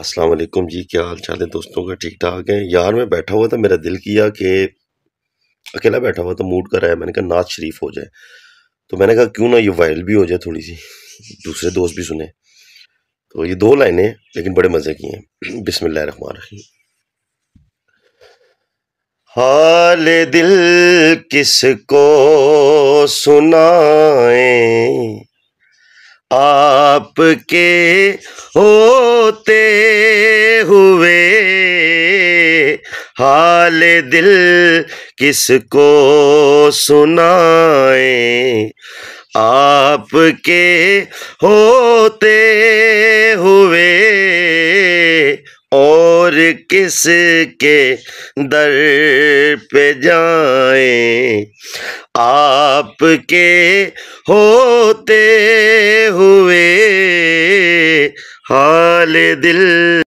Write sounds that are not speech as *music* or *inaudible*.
अस्सलाम वालेकुम जी क्या हाल चाल है दोस्तों का ठीक ठाक है यार मैं बैठा हुआ था मेरा दिल किया कि अकेला बैठा हुआ था मूड कर रहा है मैंने कहा नाच शरीफ हो जाए तो मैंने कहा क्यों ना ये वायरल भी हो जाए थोड़ी सी दूसरे *laughs* दोस्त भी सुने तो ये दो लाइनें लेकिन बड़े मज़े की हैं बिसमिल्ल रखमान हाल दिल किसको सुनाए आपके होते हुए हाल दिल किसको सुनाए आपके होते हुए और किस के दर पे जाए आपके होते हुए हाल दिल